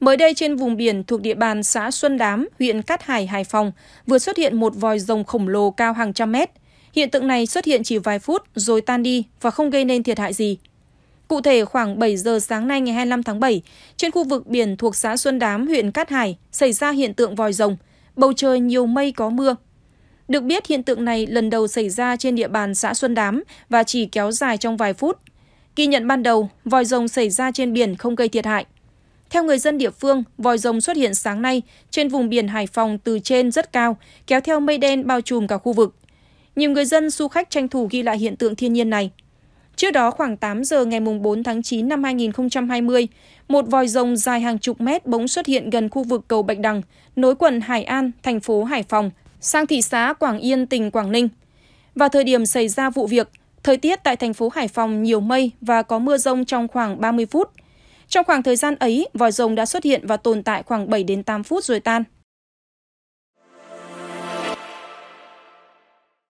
Mới đây trên vùng biển thuộc địa bàn xã Xuân Đám, huyện Cát Hải, Hải Phòng, vừa xuất hiện một vòi rồng khổng lồ cao hàng trăm mét. Hiện tượng này xuất hiện chỉ vài phút rồi tan đi và không gây nên thiệt hại gì. Cụ thể khoảng 7 giờ sáng nay ngày 25 tháng 7, trên khu vực biển thuộc xã Xuân Đám, huyện Cát Hải xảy ra hiện tượng vòi rồng, bầu trời nhiều mây có mưa. Được biết hiện tượng này lần đầu xảy ra trên địa bàn xã Xuân Đám và chỉ kéo dài trong vài phút. Ghi nhận ban đầu, vòi rồng xảy ra trên biển không gây thiệt hại. Theo người dân địa phương, vòi rồng xuất hiện sáng nay trên vùng biển Hải Phòng từ trên rất cao, kéo theo mây đen bao trùm cả khu vực. Nhiều người dân du khách tranh thủ ghi lại hiện tượng thiên nhiên này. Trước đó khoảng 8 giờ ngày 4 tháng 9 năm 2020, một vòi rồng dài hàng chục mét bỗng xuất hiện gần khu vực cầu Bạch Đằng, nối quận Hải An, thành phố Hải Phòng, sang thị xã Quảng Yên, tỉnh Quảng Ninh. Vào thời điểm xảy ra vụ việc, thời tiết tại thành phố Hải Phòng nhiều mây và có mưa rông trong khoảng 30 phút – trong khoảng thời gian ấy, vòi rồng đã xuất hiện và tồn tại khoảng 7 đến 8 phút rồi tan.